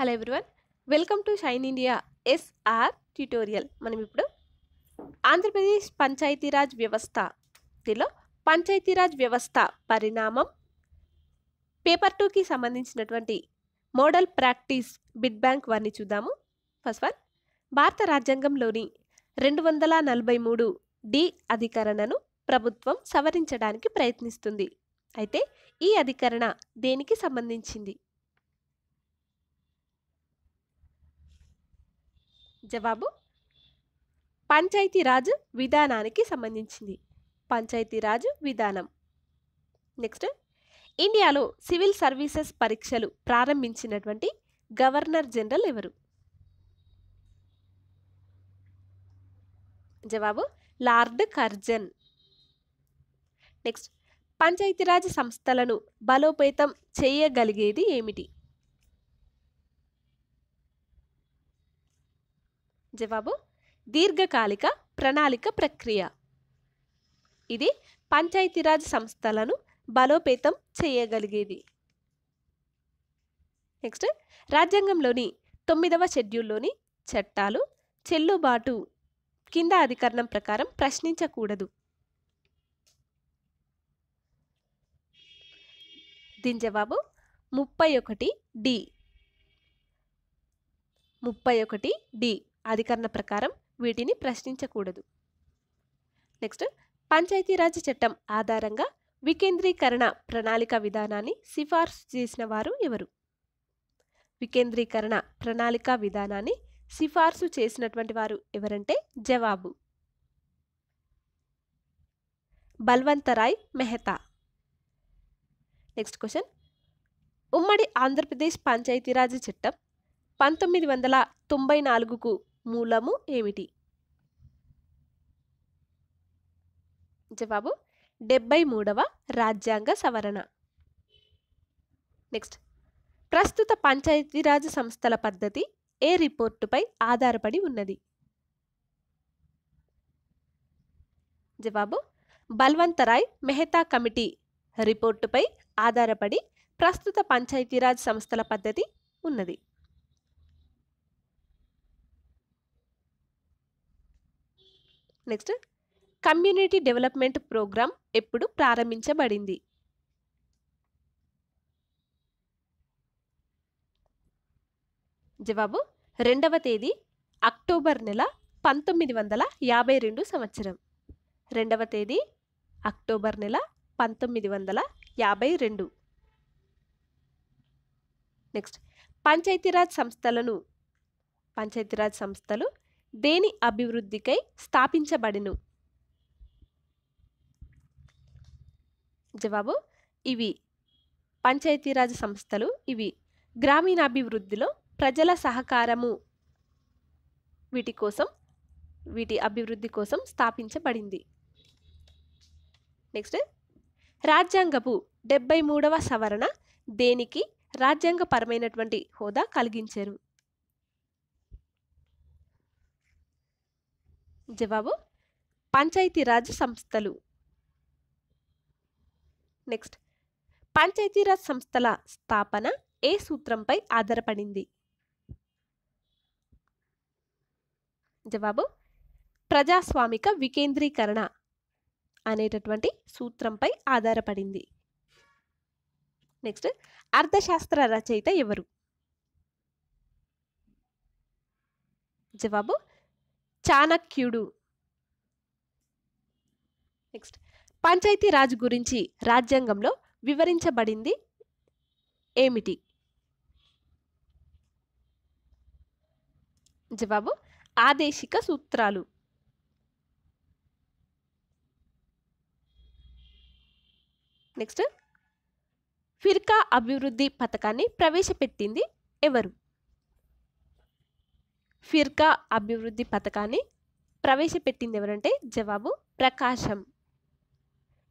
hello everyone welcome to shine India SR tutorial మనం ఇప్పుడు ఆంధ్రప్రదేశ్ పంచాయతీరాజ్ వ్యవస్థలో పంచాయతీరాజ్ వ్యవస్థ పరిణామం పేపర్ టూకి సంబంధించినటువంటి మోడల్ ప్రాక్టీస్ బిడ్ బ్యాంక్ వారిని చూద్దాము ఫస్ట్ వన్ భారత రాజ్యాంగంలోని రెండు వందల నలభై మూడు డి అధికరణను ప్రభుత్వం సవరించడానికి ప్రయత్నిస్తుంది అయితే ఈ అధికరణ దేనికి సంబంధించింది జవాబు పంచాయతీరాజు విధానానికి సంబంధించింది పంచాయతీరాజు విధానం నెక్స్ట్ ఇండియాలో సివిల్ సర్వీసెస్ పరీక్షలు ప్రారంభించినటువంటి గవర్నర్ జనరల్ ఎవరు జవాబు లార్డ్ కర్జన్ నెక్స్ట్ పంచాయతీరాజ్ సంస్థలను బలోపేతం చేయగలిగేది ఏమిటి జవాబు దీర్ఘకాలిక ప్రణాళిక ప్రక్రియ ఇది పంచాయతీరాజ్ సంస్థలను బలోపేతం చేయగలిగేది నెక్స్ట్ రాజ్యాంగంలోని తొమ్మిదవ షెడ్యూల్లోని చట్టాలు చెల్లుబాటు కింద అధికరణం ప్రకారం ప్రశ్నించకూడదు దీని జవాబు ముప్పై ఒకటి డి ముప్పై ఒకటి డి అధికరణ ప్రకారం వీటిని ప్రశ్నించకూడదు నెక్స్ట్ పంచాయతీరాజ్ చట్టం ఆధారంగా వికేంద్రీకరణ ప్రణాళిక విధానాన్ని సిఫార్సు చేసిన వారు ఎవరు వికేంద్రీకరణ ప్రణాళిక విధానాన్ని సిఫార్సు చేసినటువంటి వారు ఎవరంటే జవాబు బల్వంతరాయ్ మెహతా నెక్స్ట్ క్వశ్చన్ ఉమ్మడి ఆంధ్రప్రదేశ్ పంచాయతీరాజ్ చట్టం పంతొమ్మిది వందల తొంభై నాలుగుకు మూలము ఏమిటి జవాబు డెబ్బై మూడవ రాజ్యాంగ సవరణ నెక్స్ట్ ప్రస్తుత పంచాయతీరాజ్ సంస్థల పద్ధతి ఏ రిపోర్టుపై ఆధారపడి ఉన్నది జవాబు బల్వంతరాయ్ మెహతా కమిటీ రిపోర్టుపై ఆధారపడి ప్రస్తుత పంచాయతీరాజ్ సంస్థల పద్ధతి ఉన్నది నెక్స్ట్ కమ్యూనిటీ డెవలప్మెంట్ ప్రోగ్రాం ఎప్పుడు ప్రారంభించబడింది జవాబు రెండవ తేదీ అక్టోబర్ నెల పంతొమ్మిది వందల యాభై రెండు సంవత్సరం రెండవ తేదీ అక్టోబర్ నెల పంతొమ్మిది వందల యాభై రెండు నెక్స్ట్ పంచాయతీరాజ్ సంస్థలను పంచాయతీరాజ్ సంస్థలు దేని అభివృద్ధికై స్థాపించబడిను జవాబు ఇవి పంచాయతీరాజ్ సంస్థలు ఇవి గ్రామీణాభివృద్ధిలో ప్రజల సహకారము వీటి కోసం వీటి అభివృద్ధి కోసం స్థాపించబడింది నెక్స్ట్ రాజ్యాంగపు డెబ్బై మూడవ సవరణ దేనికి రాజ్యాంగపరమైనటువంటి హోదా కలిగించారు జవాబు పంచాయతీరాజ్ సంస్థలు నెక్స్ట్ పంచాయతీరాజ్ సంస్థల స్థాపన ఏ సూత్రంపై ఆధారపడింది జవాబు ప్రజాస్వామిక వికేంద్రీకరణ అనేటటువంటి సూత్రంపై ఆధారపడింది నెక్స్ట్ అర్థశాస్త్ర రచయిత ఎవరు జవాబు చాణక్యుడు నెక్స్ట్ పంచాయతీ రాజు గురించి రాజ్యాంగంలో వివరించబడింది ఏమిటి జవాబు ఆదేశిక సూత్రాలు నెక్స్ట్ ఫిర్కా అభివృద్ధి పథకాన్ని ప్రవేశపెట్టింది ఎవరు ఫిర్కా అభివృద్ధి పథకాన్ని ప్రవేశపెట్టింది ఎవరంటే జవాబు ప్రకాశం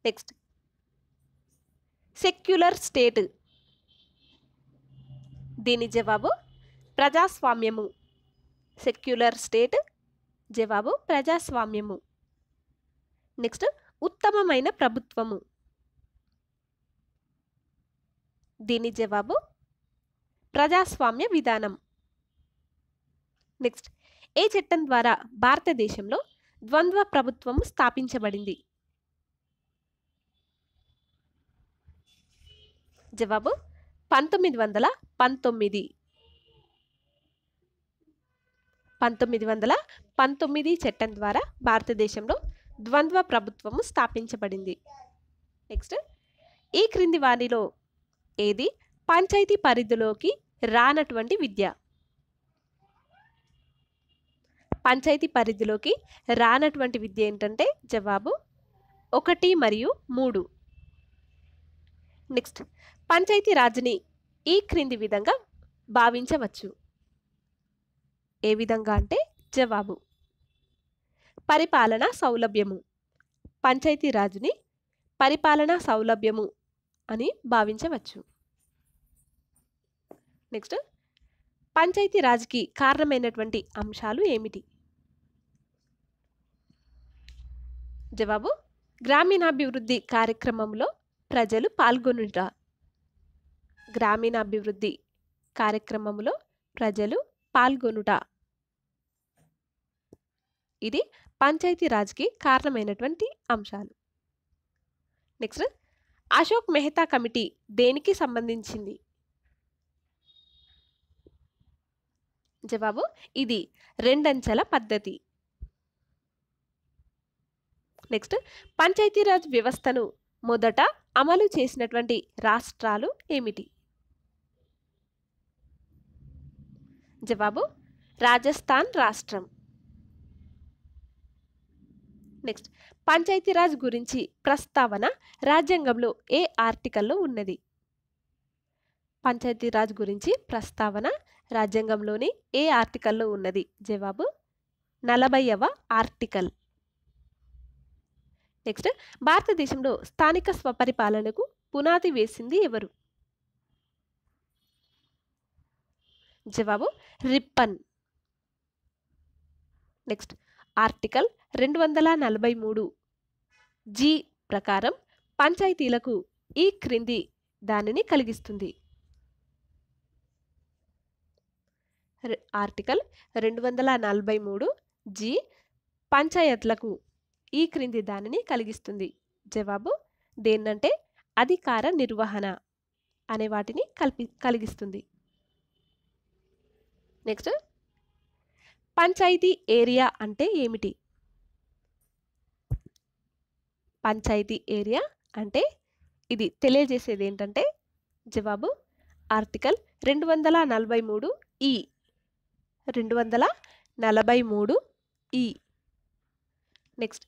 నెక్స్ట్ సెక్యులర్ స్టేట్ దీని జవాబు ప్రజాస్వామ్యము సెక్యులర్ స్టేట్ జవాబు ప్రజాస్వామ్యము నెక్స్ట్ ఉత్తమమైన ప్రభుత్వము దీని జవాబు ప్రజాస్వామ్య విధానం నెక్స్ట్ ఏ చట్టం ద్వారా భారతదేశంలో ద్వంద్వ ప్రభుత్వం స్థాపించబడింది జవాబు పంతొమ్మిది వందల పంతొమ్మిది పంతొమ్మిది వందల పంతొమ్మిది చట్టం ద్వారా భారతదేశంలో ద్వంద్వ ప్రభుత్వము స్థాపించబడింది నెక్స్ట్ ఈ క్రింది వారిలో ఏది పంచాయతీ పరిధిలోకి రానటువంటి విద్య పంచాయతీ పరిధిలోకి రానటువంటి విద్య ఏంటంటే జవాబు ఒకటి మరియు మూడు నెక్స్ట్ పంచాయతీ రాజుని ఈ క్రింది విధంగా భావించవచ్చు ఏ విధంగా అంటే జవాబు పరిపాలన సౌలభ్యము పంచాయతీ రాజుని పరిపాలన సౌలభ్యము అని భావించవచ్చు నెక్స్ట్ పంచాయతీ రాజుకి కారణమైనటువంటి అంశాలు ఏమిటి జవాబు గ్రామీణాభివృద్ధి కార్యక్రమంలో ప్రజలు పాల్గొనుట గ్రామీణాభివృద్ధి కార్యక్రమంలో ప్రజలు పాల్గొనుట ఇది పంచాయతీరాజ్కి కారణమైనటువంటి అంశాలు నెక్స్ట్ అశోక్ మెహతా కమిటీ దేనికి సంబంధించింది జవాబు ఇది రెండంచెల పద్ధతి నెక్స్ట్ పంచాయతీరాజ్ వ్యవస్థను మొదట అమలు చేసినటువంటి రాష్ట్రాలు ఏమిటి జవాబు రాజస్థాన్ రాష్ట్రం నెక్స్ట్ పంచాయతీరాజ్ గురించి ప్రస్తావన రాజ్యాంగంలో ఏ ఆర్టికల్లో ఉన్నది పంచాయతీరాజ్ గురించి ప్రస్తావన రాజ్యాంగంలోని ఏ ఆర్టికల్లో ఉన్నది జవాబు నలభైవ ఆర్టికల్ నెక్స్ట్ భారతదేశంలో స్థానిక స్వపరిపాలనకు పునాది వేసింది ఎవరు జవాబు రిప్పన్ నెక్స్ట్ ఆర్టికల్ రెండు వందల నలభై మూడు జీ ప్రకారం పంచాయతీలకు ఈ క్రింది దానిని కలిగిస్తుంది ఆర్టికల్ రెండు వందల నలభై మూడు జీ పంచాయత్లకు ఈ క్రింది దానిని కలిగిస్తుంది జవాబు దేన్నంటే అధికార నిర్వహణ అనే వాటిని కల్పి కలిగిస్తుంది నెక్స్ట్ పంచాయతీ ఏరియా అంటే ఏమిటి పంచాయతీ ఏరియా అంటే ఇది తెలియజేసేది ఏంటంటే జవాబు ఆర్టికల్ రెండు వందల నలభై మూడు ఈ రెండు వందల నలభై మూడు ఈ నెక్స్ట్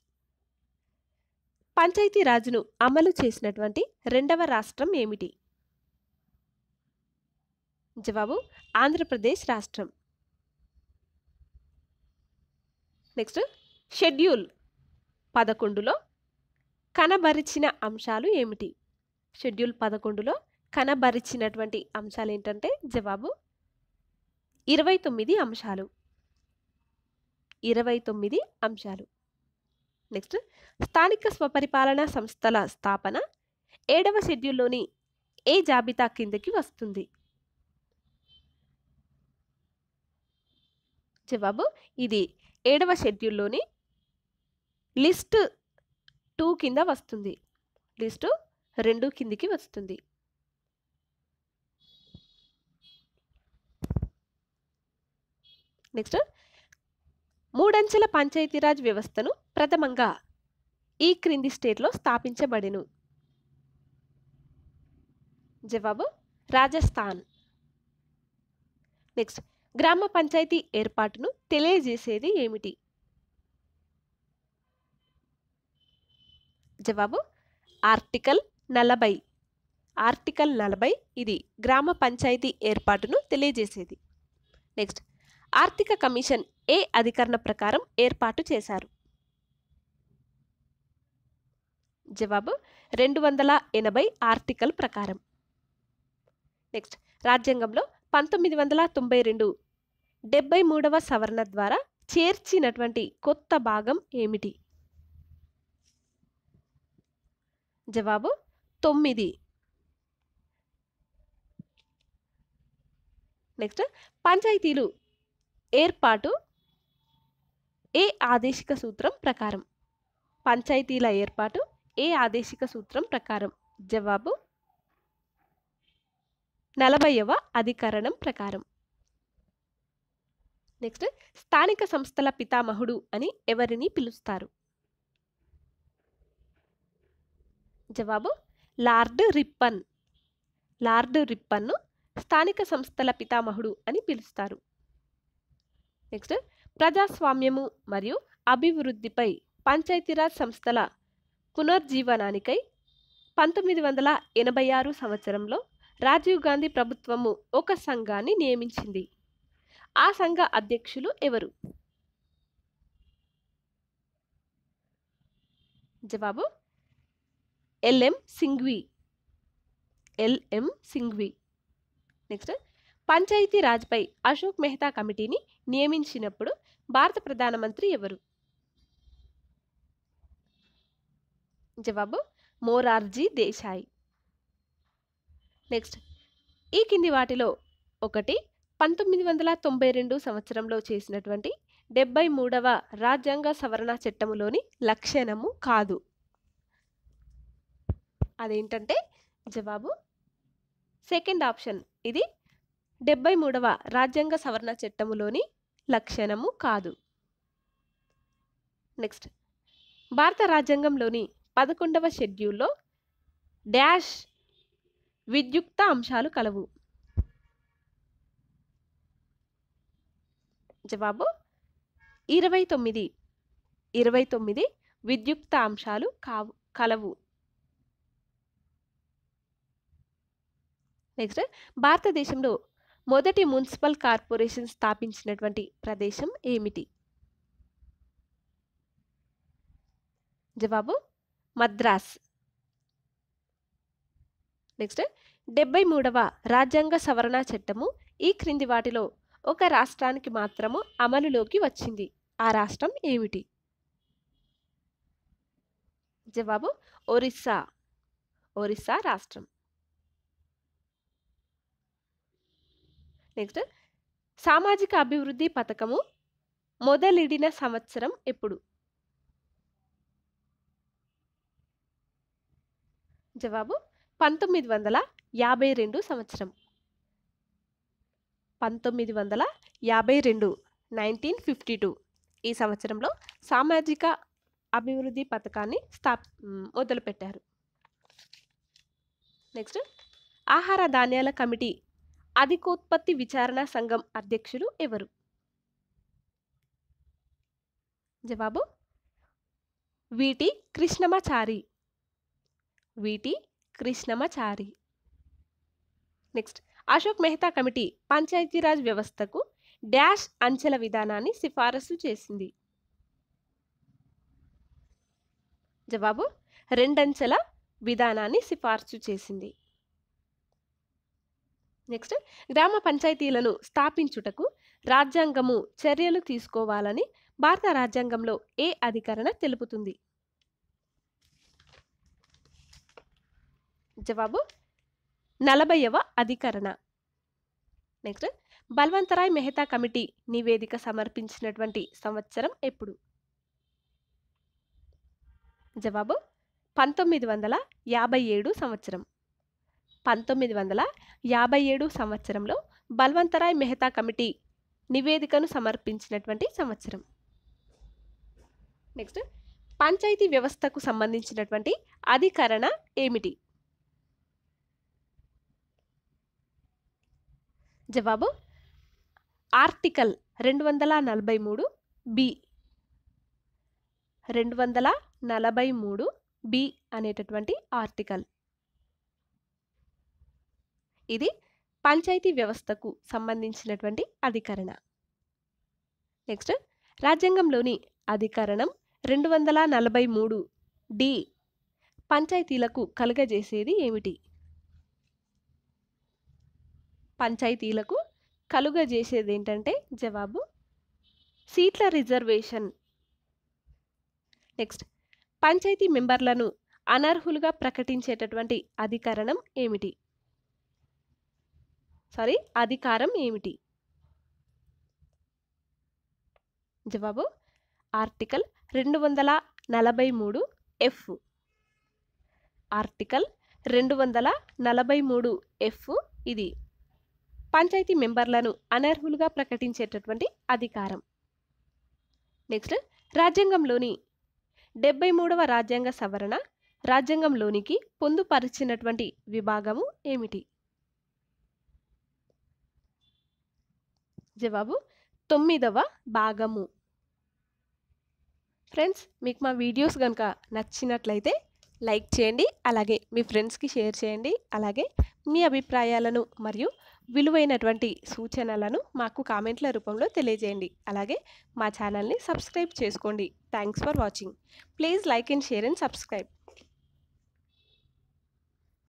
రాజును అమలు చేసినటువంటి రెండవ రాష్ట్రం ఏమిటి జవాబు ఆంధ్రప్రదేశ్ రాష్ట్రం నెక్స్ట్ షెడ్యూల్ పదకొండులో కనబరిచిన అంశాలు ఏమిటి షెడ్యూల్ పదకొండులో కనబరిచినటువంటి అంశాలు ఏంటంటే జవాబు ఇరవై తొమ్మిది అంశాలు ఇరవై తొమ్మిది అంశాలు నెక్స్ట్ స్థానిక స్వపరిపాలనా సంస్థల స్థాపన ఏడవ షెడ్యూల్లోని ఏ జాబితా కిందకి వస్తుంది జవాబు ఇది ఏడవ షెడ్యూల్లోని లిస్ట్ టూ కింద వస్తుంది లిస్టు రెండు కిందికి వస్తుంది నెక్స్ట్ మూడంచెల పంచాయతీరాజ్ వ్యవస్థను ప్రథమంగా ఈ క్రింది స్టేట్లో స్థాపించబడెను జవాబు రాజస్థాన్ నెక్స్ట్ గ్రామ పంచాయతీ ఏర్పాటును తెలియజేసేది ఏమిటి జవాబు ఆర్టికల్ నలభై ఆర్టికల్ నలభై ఇది గ్రామ పంచాయతీ ఏర్పాటును తెలియజేసేది నెక్స్ట్ ఆర్థిక కమిషన్ ఏ అధికరణ ప్రకారం ఏర్పాటు చేశారు జవాబు రెండు వందల ఎనభై ఆర్టికల్ ప్రకారం నెక్స్ట్ రాజ్యాంగంలో పంతొమ్మిది వందల తొంభై రెండు డెబ్బై మూడవ సవరణ ద్వారా చేర్చినటువంటి కొత్త భాగం ఏమిటి జవాబు తొమ్మిది నెక్స్ట్ పంచాయతీలు ఏర్పాటు ఏ ఆదేశిక సూత్రం ప్రకారం పంచాయతీల ఏర్పాటు ఏ ఆదేశిక సూత్రం ప్రకారం జవాబు నలభైవ అధికరణం ప్రకారం నెక్స్ట్ స్థానిక సంస్థల పితామహుడు అని ఎవరిని పిలుస్తారు జవాబు లార్డ్ రిప్పన్ లార్డ్ రిప్పన్ను స్థానిక సంస్థల పితామహుడు అని పిలుస్తారు నెక్స్ట్ ప్రజాస్వామ్యము మరియు అభివృద్ధిపై పంచాయతీరాజ్ సంస్థల పునర్జీవనానికై పంతొమ్మిది వందల ఎనభై ఆరు సంవత్సరంలో రాజీవ్ గాంధీ ప్రభుత్వము ఒక సంఘాన్ని నియమించింది ఆ సంఘ అధ్యక్షులు ఎవరు జవాబు LM Singhvi LM Singhvi next Panchayati రాజ్పై అశోక్ మెహతా కమిటీని నియమించినప్పుడు భారత ప్రధానమంత్రి ఎవరు జవాబు మోరార్జీ దేశాయ్ నెక్స్ట్ ఈ కింది వాటిలో ఒకటి పంతొమ్మిది వందల తొంభై రెండు సంవత్సరంలో చేసినటువంటి డెబ్బై మూడవ రాజ్యాంగ సవరణ చట్టములోని లక్షణము కాదు అదేంటంటే జవాబు సెకండ్ ఆప్షన్ ఇది డెబ్బై మూడవ రాజ్యాంగ సవరణ చట్టములోని లక్షణము కాదు నెక్స్ట్ భారత రాజ్యాంగంలోని పదకొండవ షెడ్యూల్లో డ్యాష్ విద్యుక్త అంశాలు కలవు జవాబు ఇరవై తొమ్మిది ఇరవై తొమ్మిది విద్యుక్త అంశాలు కావు కలవు నెక్స్ట్ భారతదేశంలో మొదటి మున్సిపల్ కార్పొరేషన్ స్థాపించినటువంటి ప్రదేశం ఏమిటి జవాబు మద్రాస్ నెక్స్ట్ డెబ్బై మూడవ రాజ్యాంగ సవరణ చట్టము ఈ క్రింది వాటిలో ఒక రాష్ట్రానికి మాత్రము అమలులోకి వచ్చింది ఆ రాష్ట్రం ఏమిటి జవాబు ఒరిస్సా ఒరిస్సా రాష్ట్రం నెక్స్ట్ సామాజిక అభివృద్ధి పథకము మొదలిడిన సంవత్సరం ఎప్పుడు జవాబు పంతొమ్మిది వందల యాభై రెండు సంవత్సరం పంతొమ్మిది వందల యాభై రెండు నైన్టీన్ ఫిఫ్టీ టూ ఈ సంవత్సరంలో సామాజిక అభివృద్ధి పథకాన్ని స్థా మొదలుపెట్టారు నెక్స్ట్ ఆహార ధాన్యాల కమిటీ అధికోత్పత్తి విచారణ సంఘం అధ్యక్షులు ఎవరు జవాబు వీటి కృష్ణమాచారి వీటి కృష్ణమచారి నెక్స్ట్ అశోక్ మెహతా కమిటీ పంచాయతీరాజ్ వ్యవస్థకు డాష్ అంచెల విధానాన్ని సిఫారసు చేసింది జవాబు రెండంచెల విధానాన్ని సిఫార్సు చేసింది నెక్స్ట్ గ్రామ పంచాయతీలను స్థాపించుటకు రాజ్యాంగము చర్యలు తీసుకోవాలని భారత రాజ్యాంగంలో ఏ అధికరణ తెలుపుతుంది జవాబు నలభైవ అధికరణ నెక్స్ట్ బల్వంతరాయ్ మెహతా కమిటీ నివేదిక సమర్పించినటువంటి సంవత్సరం ఎప్పుడు జవాబు పంతొమ్మిది వందల యాభై ఏడు సంవత్సరం పంతొమ్మిది వందల యాభై ఏడు సంవత్సరంలో బల్వంతరాయ్ మెహతా కమిటీ నివేదికను సమర్పించినటువంటి సంవత్సరం నెక్స్ట్ పంచాయతీ వ్యవస్థకు సంబంధించినటువంటి అధికరణ ఏమిటి జవాబు ఆర్టికల్ రెండు వందల నలభై మూడు బి రెండు వందల నలభై మూడు బి అనేటటువంటి ఆర్టికల్ ఇది పంచాయతీ వ్యవస్థకు సంబంధించినటువంటి అధికరణ నెక్స్ట్ రాజ్యాంగంలోని అధికరణం రెండు వందల నలభై మూడు డి పంచాయతీలకు కలుగజేసేది ఏమిటి పంచాయతీలకు కలుగజేసేది ఏంటంటే జవాబు సీట్ల రిజర్వేషన్ నెక్స్ట్ పంచాయతీ మెంబర్లను అనర్హులుగా ప్రకటించేటటువంటి అధికరణం ఏమిటి సారీ అధికారం ఏమిటి జవాబు ఆర్టికల్ రెండు వందల నలభై మూడు ఎఫ్ ఆర్టికల్ రెండు వందల నలభై మూడు ఎఫ్ ఇది పంచాయతీ మెంబర్లను అనర్హులుగా ప్రకటించేటటువంటి అధికారం నెక్స్ట్ రాజ్యాంగంలోని డెబ్బై మూడవ రాజ్యాంగ సవరణ రాజ్యాంగంలోనికి పొందుపరిచినటువంటి విభాగము ఏమిటి జవాబు తొమ్మిదవ భాగము ఫ్రెండ్స్ మీకు మా వీడియోస్ కనుక నచ్చినట్లయితే లైక్ చేయండి అలాగే మీ ఫ్రెండ్స్కి షేర్ చేయండి అలాగే మీ అభిప్రాయాలను మరియు విలువైనటువంటి సూచనలను మాకు కామెంట్ల రూపంలో తెలియజేయండి అలాగే మా ఛానల్ని సబ్స్క్రైబ్ చేసుకోండి thanks for watching please like and share and subscribe